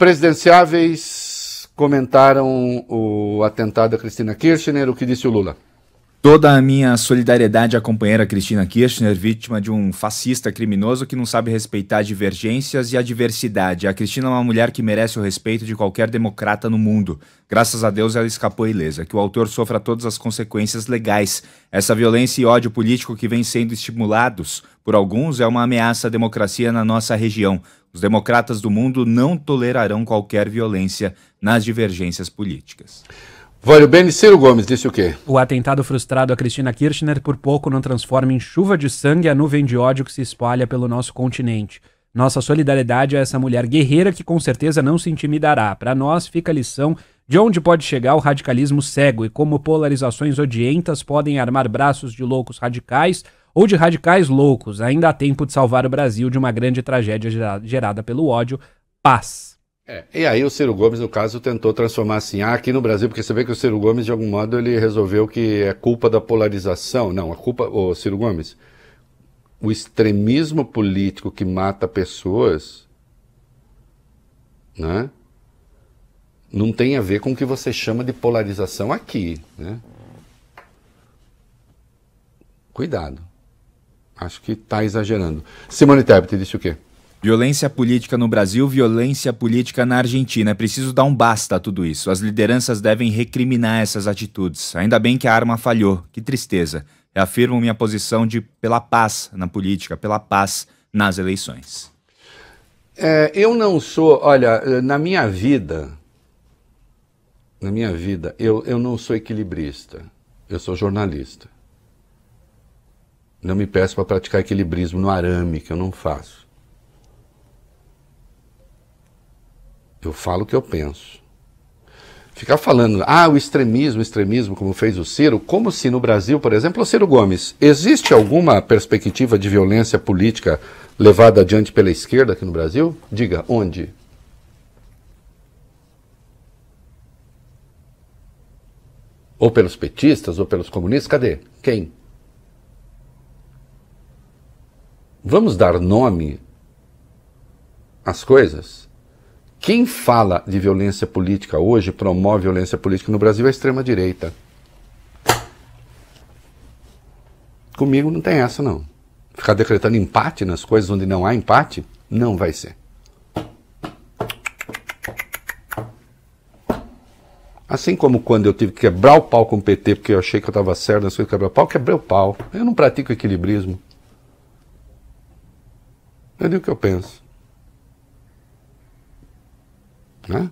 Presidenciáveis comentaram o atentado a Cristina Kirchner, o que disse o Lula. Toda a minha solidariedade à companheira Cristina Kirchner, vítima de um fascista criminoso que não sabe respeitar divergências e a diversidade. A Cristina é uma mulher que merece o respeito de qualquer democrata no mundo. Graças a Deus ela escapou ilesa. Que o autor sofra todas as consequências legais. Essa violência e ódio político que vem sendo estimulados por alguns é uma ameaça à democracia na nossa região. Os democratas do mundo não tolerarão qualquer violência nas divergências políticas. Vale bem Gomes disse o quê? O atentado frustrado a Cristina Kirchner por pouco não transforma em chuva de sangue a nuvem de ódio que se espalha pelo nosso continente. Nossa solidariedade a essa mulher guerreira que com certeza não se intimidará. Para nós fica a lição de onde pode chegar o radicalismo cego e como polarizações odientas podem armar braços de loucos radicais ou de radicais loucos. Ainda há tempo de salvar o Brasil de uma grande tragédia gerada pelo ódio. Paz. É. E aí o Ciro Gomes, no caso, tentou transformar assim, ah, aqui no Brasil, porque você vê que o Ciro Gomes, de algum modo, ele resolveu que é culpa da polarização. Não, a culpa, o Ciro Gomes, o extremismo político que mata pessoas, né? Não tem a ver com o que você chama de polarização aqui, né? Cuidado. Acho que está exagerando. Simone Tebet disse o quê? Violência política no Brasil, violência política na Argentina. É preciso dar um basta a tudo isso. As lideranças devem recriminar essas atitudes. Ainda bem que a arma falhou. Que tristeza. Reafirmo minha posição de pela paz na política, pela paz nas eleições. É, eu não sou, olha, na minha vida, na minha vida, eu, eu não sou equilibrista. Eu sou jornalista. Não me peço para praticar equilibrismo no arame, que eu não faço. Eu falo o que eu penso. Ficar falando, ah, o extremismo, o extremismo, como fez o Ciro, como se no Brasil, por exemplo, o Ciro Gomes, existe alguma perspectiva de violência política levada adiante pela esquerda aqui no Brasil? Diga, onde? Ou pelos petistas, ou pelos comunistas? Cadê? Quem? Vamos dar nome às coisas? Quem fala de violência política hoje, promove violência política no Brasil, é a extrema-direita. Comigo não tem essa, não. Ficar decretando empate nas coisas onde não há empate, não vai ser. Assim como quando eu tive que quebrar o pau com o PT, porque eu achei que eu estava certo nas coisas, quebrar o pau, quebrei o pau. Eu não pratico equilibrismo. Eu digo o que eu penso. Ne?